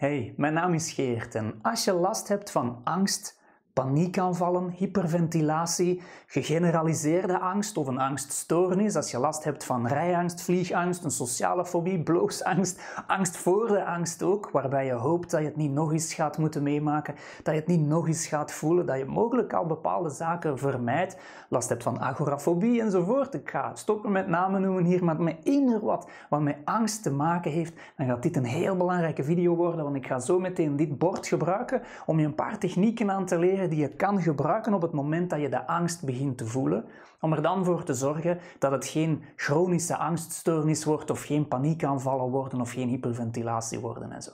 Hey, mijn naam is Geert en als je last hebt van angst, paniekaanvallen, hyperventilatie, gegeneraliseerde angst of een angststoornis, als je last hebt van rijangst, vliegangst, een sociale fobie, bloosangst, angst voor de angst ook, waarbij je hoopt dat je het niet nog eens gaat moeten meemaken, dat je het niet nog eens gaat voelen, dat je mogelijk al bepaalde zaken vermijdt, last hebt van agorafobie enzovoort. Ik ga stoppen met namen noemen hier, maar met ieder wat wat met angst te maken heeft, dan gaat dit een heel belangrijke video worden, want ik ga zo meteen dit bord gebruiken om je een paar technieken aan te leren die je kan gebruiken op het moment dat je de angst begint te voelen, om er dan voor te zorgen dat het geen chronische angststoornis wordt of geen paniekaanvallen worden of geen hyperventilatie worden en zo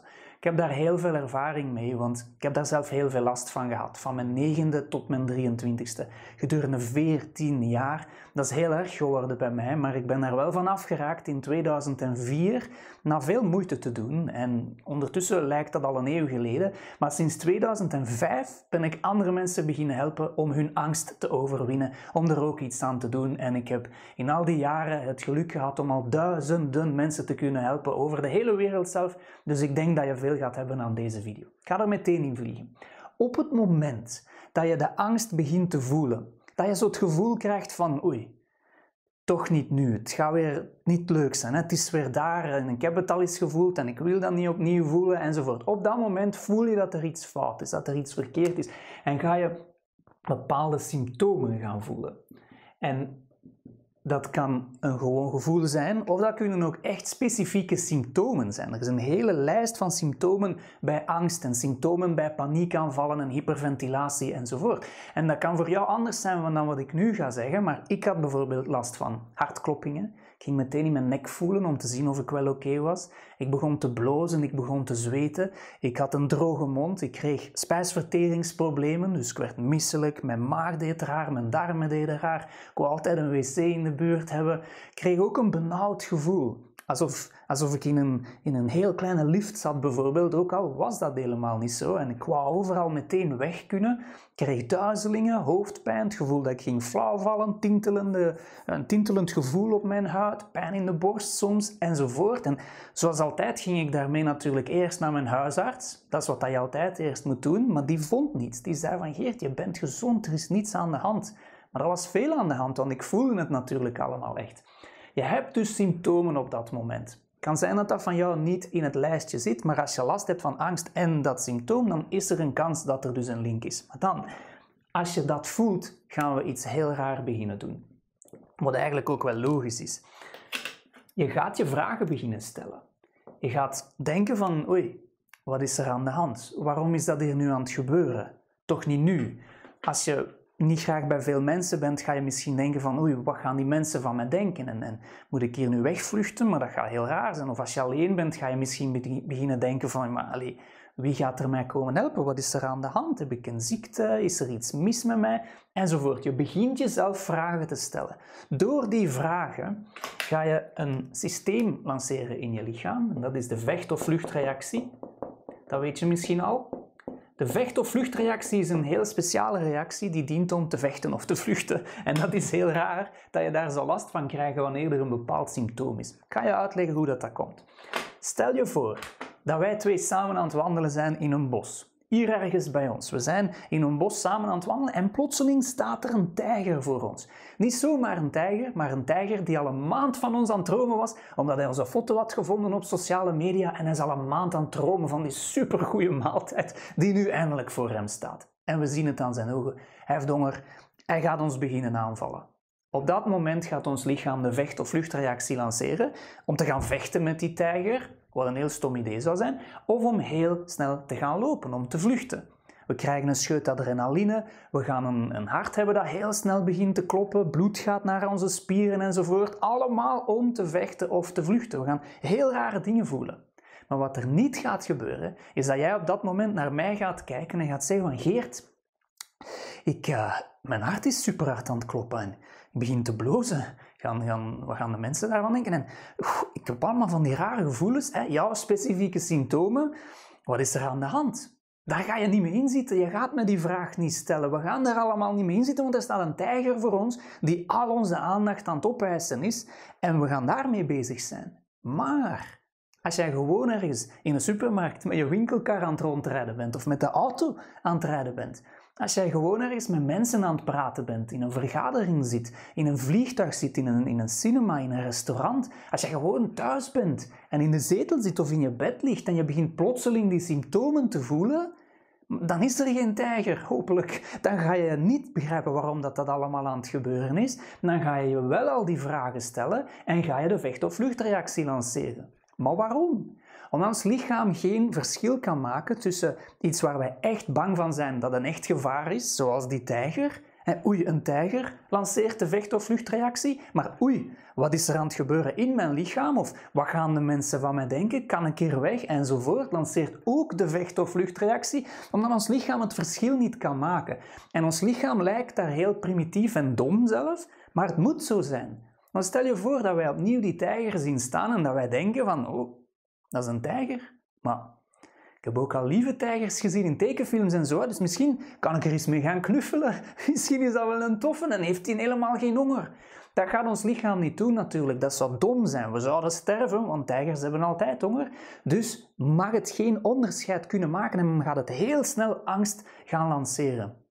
heb daar heel veel ervaring mee, want ik heb daar zelf heel veel last van gehad. Van mijn negende tot mijn 23ste. Gedurende 14 jaar. Dat is heel erg geworden bij mij, maar ik ben daar wel van afgeraakt in 2004. Na veel moeite te doen. En ondertussen lijkt dat al een eeuw geleden. Maar sinds 2005 ben ik andere mensen beginnen helpen om hun angst te overwinnen. Om er ook iets aan te doen. En ik heb in al die jaren het geluk gehad om al duizenden mensen te kunnen helpen. Over de hele wereld zelf. Dus ik denk dat je veel gaat hebben aan deze video. Ik ga er meteen in vliegen. Op het moment dat je de angst begint te voelen, dat je zo het gevoel krijgt van oei, toch niet nu. Het gaat weer niet leuk zijn. Het is weer daar en ik heb het al eens gevoeld en ik wil dat niet opnieuw voelen enzovoort. Op dat moment voel je dat er iets fout is, dat er iets verkeerd is en ga je bepaalde symptomen gaan voelen. En dat kan een gewoon gevoel zijn, of dat kunnen ook echt specifieke symptomen zijn. Er is een hele lijst van symptomen bij angst en symptomen bij paniekaanvallen en hyperventilatie enzovoort. En dat kan voor jou anders zijn dan wat ik nu ga zeggen, maar ik had bijvoorbeeld last van hartkloppingen, ik ging meteen in mijn nek voelen om te zien of ik wel oké was. Ik begon te blozen, ik begon te zweten. Ik had een droge mond, ik kreeg spijsverteringsproblemen, dus ik werd misselijk. Mijn maag deed raar, mijn darmen deden raar. Ik wou altijd een wc in de buurt hebben. Ik kreeg ook een benauwd gevoel. Alsof, alsof ik in een, in een heel kleine lift zat bijvoorbeeld, ook al was dat helemaal niet zo. En ik wou overal meteen weg kunnen, kreeg duizelingen, hoofdpijn, het gevoel dat ik ging flauwvallen, tintelende, een tintelend gevoel op mijn huid, pijn in de borst soms, enzovoort. En zoals altijd ging ik daarmee natuurlijk eerst naar mijn huisarts. Dat is wat je altijd eerst moet doen, maar die vond niets. Die zei van Geert, je bent gezond, er is niets aan de hand. Maar er was veel aan de hand, want ik voelde het natuurlijk allemaal echt. Je hebt dus symptomen op dat moment. Het kan zijn dat dat van jou niet in het lijstje zit, maar als je last hebt van angst en dat symptoom, dan is er een kans dat er dus een link is. Maar dan, als je dat voelt, gaan we iets heel raar beginnen doen. Wat eigenlijk ook wel logisch is. Je gaat je vragen beginnen stellen. Je gaat denken van, oei, wat is er aan de hand? Waarom is dat hier nu aan het gebeuren? Toch niet nu. Als je niet graag bij veel mensen bent, ga je misschien denken van oei, wat gaan die mensen van mij denken? En, en moet ik hier nu wegvluchten? Maar dat gaat heel raar zijn. Of als je alleen bent, ga je misschien beginnen denken van maar wie gaat er mij komen helpen? Wat is er aan de hand? Heb ik een ziekte? Is er iets mis met mij? Enzovoort. Je begint jezelf vragen te stellen. Door die vragen ga je een systeem lanceren in je lichaam. En dat is de vecht- of vluchtreactie. Dat weet je misschien al. De vecht- of vluchtreactie is een heel speciale reactie die dient om te vechten of te vluchten. En dat is heel raar dat je daar zo last van krijgt wanneer er een bepaald symptoom is. Ik ga je uitleggen hoe dat, dat komt. Stel je voor dat wij twee samen aan het wandelen zijn in een bos hier ergens bij ons. We zijn in een bos samen aan het wandelen en plotseling staat er een tijger voor ons. Niet zomaar een tijger, maar een tijger die al een maand van ons aan het dromen was, omdat hij onze foto had gevonden op sociale media en hij is al een maand aan het dromen van die supergoeie maaltijd die nu eindelijk voor hem staat. En we zien het aan zijn ogen. Hij heeft honger, hij gaat ons beginnen aanvallen. Op dat moment gaat ons lichaam de vecht- of vluchtreactie lanceren om te gaan vechten met die tijger, wat een heel stom idee zou zijn, of om heel snel te gaan lopen, om te vluchten. We krijgen een scheut adrenaline, we gaan een, een hart hebben dat heel snel begint te kloppen, bloed gaat naar onze spieren enzovoort, allemaal om te vechten of te vluchten. We gaan heel rare dingen voelen. Maar wat er niet gaat gebeuren, is dat jij op dat moment naar mij gaat kijken en gaat zeggen van Geert, ik, eh, mijn hart is super hard aan het kloppen begint te blozen. Gaan, gaan, wat gaan de mensen daarvan denken? En ik heb allemaal van die rare gevoelens, hè, jouw specifieke symptomen. Wat is er aan de hand? Daar ga je niet mee in zitten. Je gaat me die vraag niet stellen. We gaan daar allemaal niet mee in zitten, want er staat een tijger voor ons die al onze aandacht aan het opeisen is. En we gaan daarmee bezig zijn. Maar als jij gewoon ergens in een supermarkt met je winkelkar aan het rondrijden bent of met de auto aan het rijden bent, als jij gewoon ergens met mensen aan het praten bent, in een vergadering zit, in een vliegtuig zit, in een, in een cinema, in een restaurant, als jij gewoon thuis bent en in de zetel zit of in je bed ligt en je begint plotseling die symptomen te voelen, dan is er geen tijger, hopelijk. Dan ga je niet begrijpen waarom dat, dat allemaal aan het gebeuren is. Dan ga je je wel al die vragen stellen en ga je de vecht- of vluchtreactie lanceren. Maar waarom? Omdat ons lichaam geen verschil kan maken tussen iets waar wij echt bang van zijn dat een echt gevaar is, zoals die tijger. oei, een tijger lanceert de vecht- of vluchtreactie. Maar oei, wat is er aan het gebeuren in mijn lichaam? Of wat gaan de mensen van mij denken? Kan een keer weg? Enzovoort. Lanceert ook de vecht- of vluchtreactie, omdat ons lichaam het verschil niet kan maken. En ons lichaam lijkt daar heel primitief en dom zelf, maar het moet zo zijn. Want stel je voor dat wij opnieuw die tijger zien staan en dat wij denken van, oh, dat is een tijger. Maar ik heb ook al lieve tijgers gezien in tekenfilms en zo. Dus misschien kan ik er eens mee gaan knuffelen. Misschien is dat wel een toffe en heeft hij helemaal geen honger. Dat gaat ons lichaam niet doen natuurlijk. Dat zou dom zijn. We zouden sterven, want tijgers hebben altijd honger. Dus mag het geen onderscheid kunnen maken en gaat het heel snel angst gaan lanceren.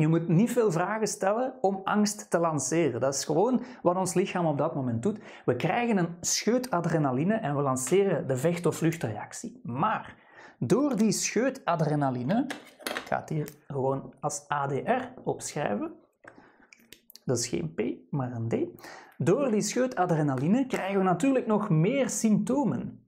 Je moet niet veel vragen stellen om angst te lanceren. Dat is gewoon wat ons lichaam op dat moment doet. We krijgen een scheut adrenaline en we lanceren de vecht- of vluchtreactie. Maar door die scheut adrenaline, ik ga het hier gewoon als ADR opschrijven, dat is geen P, maar een D. Door die scheut adrenaline krijgen we natuurlijk nog meer symptomen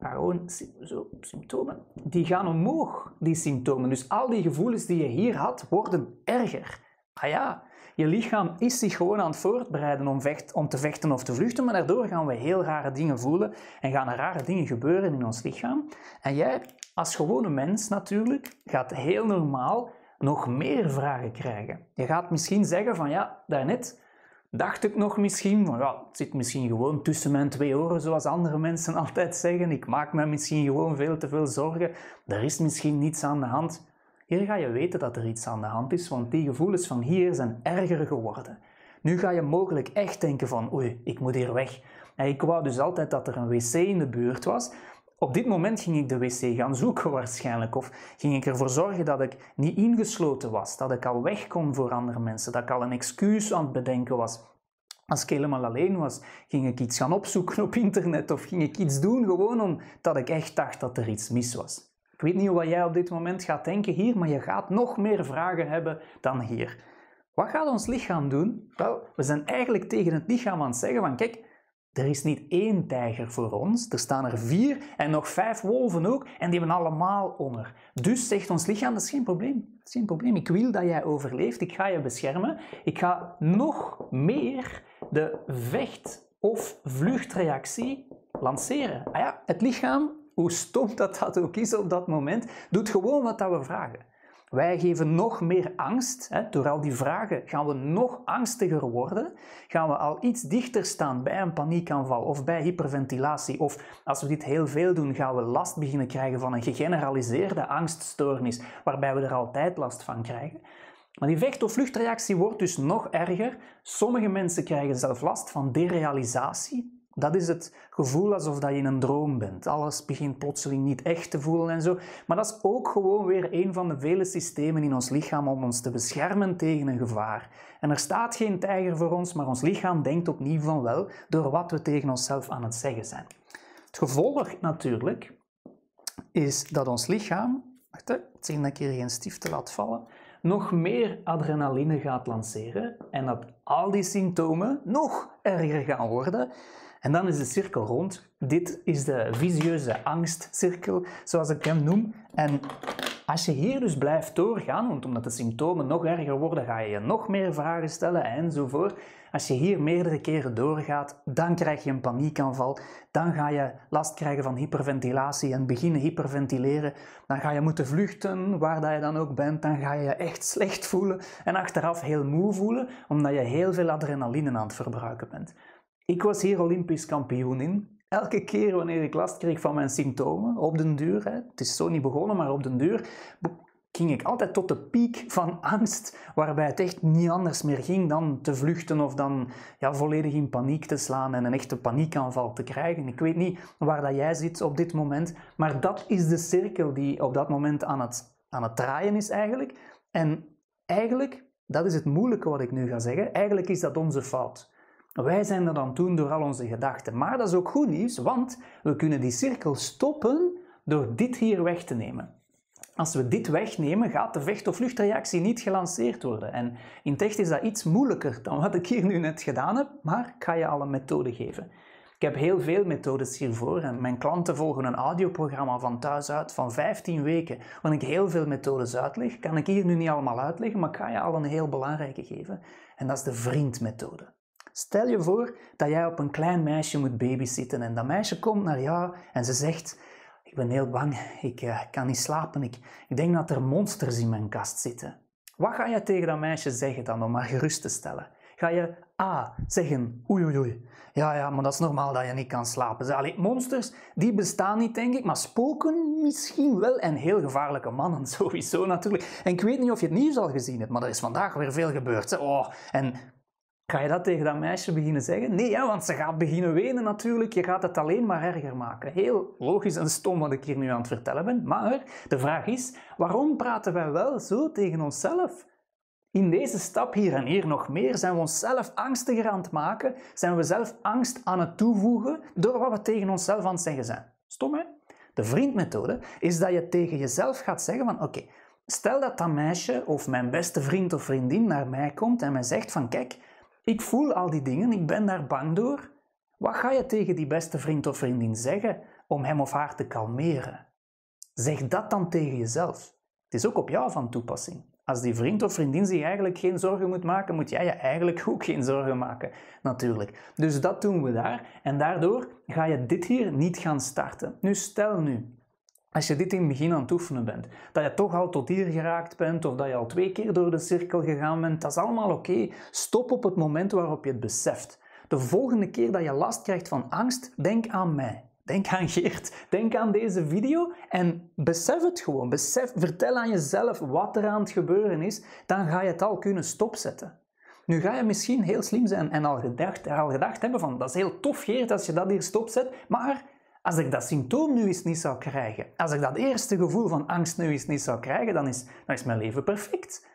maar gewoon zo, symptomen, die gaan omhoog, die symptomen. Dus al die gevoelens die je hier had, worden erger. Ah ja, je lichaam is zich gewoon aan het voorbereiden om, vecht, om te vechten of te vluchten, maar daardoor gaan we heel rare dingen voelen en gaan er rare dingen gebeuren in ons lichaam. En jij, als gewone mens natuurlijk, gaat heel normaal nog meer vragen krijgen. Je gaat misschien zeggen van ja, daarnet dacht ik nog misschien, maar ja, het zit misschien gewoon tussen mijn twee oren, zoals andere mensen altijd zeggen. Ik maak me misschien gewoon veel te veel zorgen. Er is misschien niets aan de hand. Hier ga je weten dat er iets aan de hand is, want die gevoelens van hier zijn erger geworden. Nu ga je mogelijk echt denken van, oei, ik moet hier weg. En ik wou dus altijd dat er een wc in de buurt was. Op dit moment ging ik de wc gaan zoeken waarschijnlijk, of ging ik ervoor zorgen dat ik niet ingesloten was, dat ik al weg kon voor andere mensen, dat ik al een excuus aan het bedenken was. Als ik helemaal alleen was, ging ik iets gaan opzoeken op internet of ging ik iets doen gewoon omdat ik echt dacht dat er iets mis was. Ik weet niet wat jij op dit moment gaat denken hier, maar je gaat nog meer vragen hebben dan hier. Wat gaat ons lichaam doen? Wel, we zijn eigenlijk tegen het lichaam aan het zeggen van kijk, er is niet één tijger voor ons, er staan er vier en nog vijf wolven ook en die hebben allemaal honger. Dus zegt ons lichaam, dat is geen probleem, geen probleem. Ik wil dat jij overleeft, ik ga je beschermen. Ik ga nog meer de vecht- of vluchtreactie lanceren. Ah ja, het lichaam, hoe stom dat dat ook is op dat moment, doet gewoon wat dat we vragen. Wij geven nog meer angst. Hè? Door al die vragen gaan we nog angstiger worden. Gaan we al iets dichter staan bij een paniekaanval of bij hyperventilatie. Of als we dit heel veel doen, gaan we last beginnen krijgen van een gegeneraliseerde angststoornis, waarbij we er altijd last van krijgen. Maar die vecht- of vluchtreactie wordt dus nog erger. Sommige mensen krijgen zelf last van derealisatie, dat is het gevoel alsof dat je in een droom bent. Alles begint plotseling niet echt te voelen en zo. Maar dat is ook gewoon weer een van de vele systemen in ons lichaam om ons te beschermen tegen een gevaar. En er staat geen tijger voor ons, maar ons lichaam denkt opnieuw van wel door wat we tegen onszelf aan het zeggen zijn. Het gevolg natuurlijk is dat ons lichaam, wacht hè, het zien dat ik hier geen te laat vallen, nog meer adrenaline gaat lanceren en dat al die symptomen nog erger gaan worden. En dan is de cirkel rond. Dit is de visieuze angstcirkel, zoals ik hem noem. En als je hier dus blijft doorgaan, want omdat de symptomen nog erger worden, ga je je nog meer vragen stellen enzovoort. Als je hier meerdere keren doorgaat, dan krijg je een paniekaanval. Dan ga je last krijgen van hyperventilatie en beginnen hyperventileren. Dan ga je moeten vluchten, waar dat je dan ook bent. Dan ga je je echt slecht voelen en achteraf heel moe voelen, omdat je heel veel adrenaline aan het verbruiken bent. Ik was hier Olympisch kampioen in. Elke keer wanneer ik last kreeg van mijn symptomen, op den duur, het is zo niet begonnen, maar op den duur, ging ik altijd tot de piek van angst, waarbij het echt niet anders meer ging dan te vluchten of dan ja, volledig in paniek te slaan en een echte paniekaanval te krijgen. Ik weet niet waar dat jij zit op dit moment, maar dat is de cirkel die op dat moment aan het, aan het draaien is eigenlijk. En eigenlijk, dat is het moeilijke wat ik nu ga zeggen, eigenlijk is dat onze fout. Wij zijn er dan toen door al onze gedachten. Maar dat is ook goed nieuws, want we kunnen die cirkel stoppen door dit hier weg te nemen. Als we dit wegnemen, gaat de vecht- of vluchtreactie niet gelanceerd worden. En in tech is dat iets moeilijker dan wat ik hier nu net gedaan heb, maar ik ga je al een methode geven. Ik heb heel veel methodes hiervoor en mijn klanten volgen een audioprogramma van thuis uit van 15 weken, waar ik heel veel methodes uitleg. Kan ik hier nu niet allemaal uitleggen, maar ik ga je al een heel belangrijke geven. En dat is de vriendmethode. Stel je voor dat jij op een klein meisje moet babysitten en dat meisje komt naar jou en ze zegt: Ik ben heel bang, eh, ik kan niet slapen, ik, ik denk dat er monsters in mijn kast zitten. Wat ga je tegen dat meisje zeggen dan om haar gerust te stellen? Ga je A zeggen: Oei oei oei, ja ja, maar dat is normaal dat je niet kan slapen. Allee, monsters die bestaan niet, denk ik, maar spoken misschien wel en heel gevaarlijke mannen sowieso natuurlijk. En ik weet niet of je het nieuws al gezien hebt, maar er is vandaag weer veel gebeurd. Oh, en Ga je dat tegen dat meisje beginnen zeggen? Nee, ja, want ze gaat beginnen wenen natuurlijk. Je gaat het alleen maar erger maken. Heel logisch en stom wat ik hier nu aan het vertellen ben. Maar de vraag is, waarom praten wij wel zo tegen onszelf? In deze stap hier en hier nog meer zijn we onszelf angstiger aan het maken, zijn we zelf angst aan het toevoegen door wat we tegen onszelf aan het zeggen zijn. Stom hè? De vriendmethode is dat je tegen jezelf gaat zeggen van oké, stel dat dat meisje of mijn beste vriend of vriendin naar mij komt en mij zegt van kijk, ik voel al die dingen, ik ben daar bang door. Wat ga je tegen die beste vriend of vriendin zeggen om hem of haar te kalmeren? Zeg dat dan tegen jezelf. Het is ook op jou van toepassing. Als die vriend of vriendin zich eigenlijk geen zorgen moet maken, moet jij je eigenlijk ook geen zorgen maken, natuurlijk. Dus dat doen we daar en daardoor ga je dit hier niet gaan starten. Nu stel nu als je dit in het begin aan het oefenen bent, dat je toch al tot hier geraakt bent of dat je al twee keer door de cirkel gegaan bent, dat is allemaal oké. Stop op het moment waarop je het beseft. De volgende keer dat je last krijgt van angst, denk aan mij. Denk aan Geert, denk aan deze video en besef het gewoon. Besef, vertel aan jezelf wat er aan het gebeuren is, dan ga je het al kunnen stopzetten. Nu ga je misschien heel slim zijn en al gedacht, al gedacht hebben van dat is heel tof Geert als je dat hier stopzet, maar als ik dat symptoom nu eens niet zou krijgen, als ik dat eerste gevoel van angst nu eens niet zou krijgen, dan is, dan is mijn leven perfect.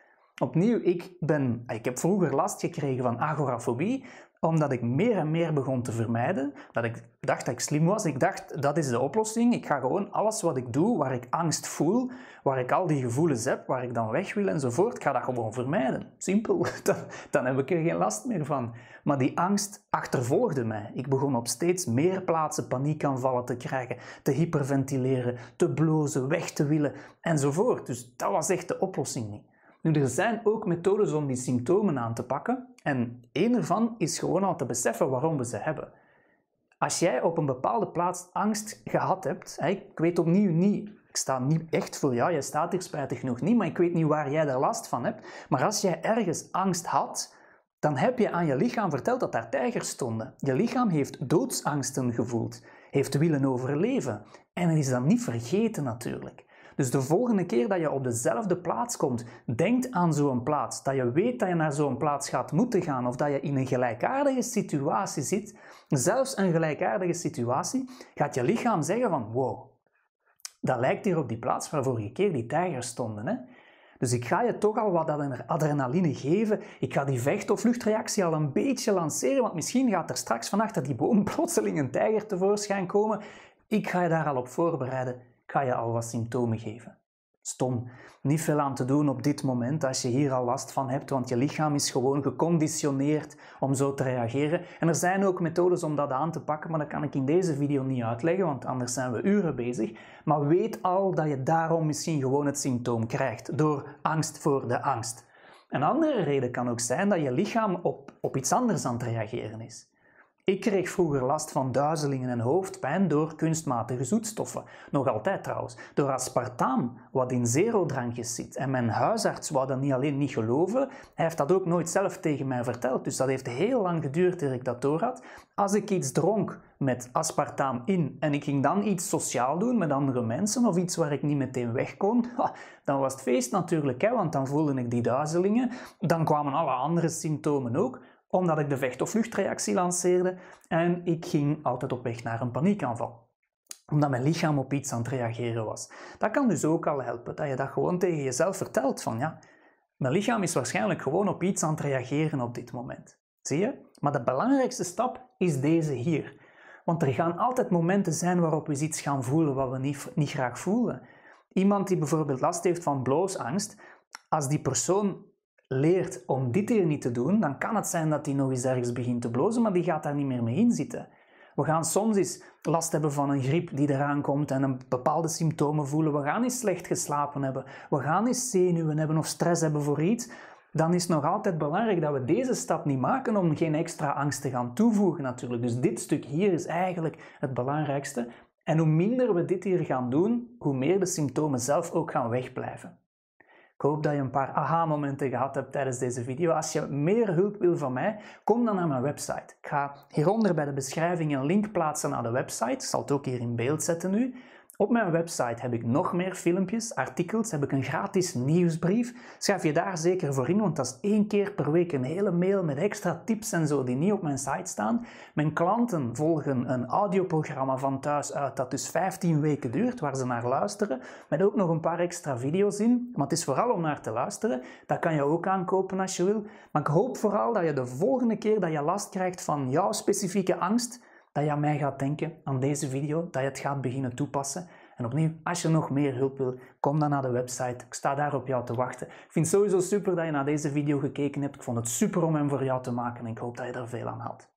Opnieuw, ik, ben, ik heb vroeger last gekregen van agorafobie, omdat ik meer en meer begon te vermijden. Dat ik dacht dat ik slim was. Ik dacht, dat is de oplossing. Ik ga gewoon alles wat ik doe, waar ik angst voel, waar ik al die gevoelens heb, waar ik dan weg wil enzovoort, ik ga dat gewoon vermijden. Simpel, dan, dan heb ik er geen last meer van. Maar die angst achtervolgde mij. Ik begon op steeds meer plaatsen paniekaanvallen te krijgen, te hyperventileren, te blozen, weg te willen enzovoort. Dus dat was echt de oplossing niet. Nu, er zijn ook methodes om die symptomen aan te pakken en één ervan is gewoon al te beseffen waarom we ze hebben. Als jij op een bepaalde plaats angst gehad hebt, ik weet opnieuw niet, ik sta niet echt voor jou, jij staat hier spijtig genoeg niet, maar ik weet niet waar jij daar last van hebt. Maar als jij ergens angst had, dan heb je aan je lichaam verteld dat daar tijgers stonden. Je lichaam heeft doodsangsten gevoeld, heeft willen overleven en het is dan niet vergeten natuurlijk. Dus de volgende keer dat je op dezelfde plaats komt, denk aan zo'n plaats. Dat je weet dat je naar zo'n plaats gaat moeten gaan of dat je in een gelijkaardige situatie zit. Zelfs een gelijkaardige situatie gaat je lichaam zeggen van wow, dat lijkt hier op die plaats waar vorige keer die tijgers stonden. Hè? Dus ik ga je toch al wat adrenaline geven. Ik ga die vecht- of vluchtreactie al een beetje lanceren, want misschien gaat er straks van achter die boom plotseling een tijger tevoorschijn komen. Ik ga je daar al op voorbereiden ga je al wat symptomen geven. Stom. Niet veel aan te doen op dit moment als je hier al last van hebt, want je lichaam is gewoon geconditioneerd om zo te reageren. En er zijn ook methodes om dat aan te pakken, maar dat kan ik in deze video niet uitleggen, want anders zijn we uren bezig. Maar weet al dat je daarom misschien gewoon het symptoom krijgt, door angst voor de angst. Een andere reden kan ook zijn dat je lichaam op, op iets anders aan het reageren is. Ik kreeg vroeger last van duizelingen en hoofdpijn door kunstmatige zoetstoffen. Nog altijd trouwens, door aspartaam, wat in zero-drankjes zit. En mijn huisarts wou dat niet alleen niet geloven, hij heeft dat ook nooit zelf tegen mij verteld. Dus dat heeft heel lang geduurd eer ik dat doorhad. Als ik iets dronk met aspartaam in en ik ging dan iets sociaal doen met andere mensen of iets waar ik niet meteen weg kon, dan was het feest natuurlijk, hè, want dan voelde ik die duizelingen. Dan kwamen alle andere symptomen ook omdat ik de vecht- of vluchtreactie lanceerde en ik ging altijd op weg naar een paniekaanval omdat mijn lichaam op iets aan het reageren was. Dat kan dus ook al helpen, dat je dat gewoon tegen jezelf vertelt van ja, mijn lichaam is waarschijnlijk gewoon op iets aan het reageren op dit moment. Zie je? Maar de belangrijkste stap is deze hier. Want er gaan altijd momenten zijn waarop we iets gaan voelen wat we niet, niet graag voelen. Iemand die bijvoorbeeld last heeft van bloosangst, als die persoon leert om dit hier niet te doen, dan kan het zijn dat hij nog eens ergens begint te blozen, maar die gaat daar niet meer mee in zitten. We gaan soms eens last hebben van een griep die eraan komt en een bepaalde symptomen voelen. We gaan eens slecht geslapen hebben. We gaan eens zenuwen hebben of stress hebben voor iets. Dan is het nog altijd belangrijk dat we deze stap niet maken om geen extra angst te gaan toevoegen natuurlijk. Dus dit stuk hier is eigenlijk het belangrijkste. En hoe minder we dit hier gaan doen, hoe meer de symptomen zelf ook gaan wegblijven. Ik hoop dat je een paar aha-momenten gehad hebt tijdens deze video. Als je meer hulp wil van mij, kom dan naar mijn website. Ik ga hieronder bij de beschrijving een link plaatsen naar de website. Ik zal het ook hier in beeld zetten nu. Op mijn website heb ik nog meer filmpjes, artikels, heb ik een gratis nieuwsbrief. Schrijf je daar zeker voor in, want dat is één keer per week een hele mail met extra tips en zo die niet op mijn site staan. Mijn klanten volgen een audioprogramma van thuis uit dat dus 15 weken duurt, waar ze naar luisteren, met ook nog een paar extra video's in. Maar het is vooral om naar te luisteren. Dat kan je ook aankopen als je wil. Maar ik hoop vooral dat je de volgende keer dat je last krijgt van jouw specifieke angst, dat je aan mij gaat denken, aan deze video, dat je het gaat beginnen toepassen. En opnieuw, als je nog meer hulp wil, kom dan naar de website. Ik sta daar op jou te wachten. Ik vind het sowieso super dat je naar deze video gekeken hebt. Ik vond het super om hem voor jou te maken en ik hoop dat je er veel aan had.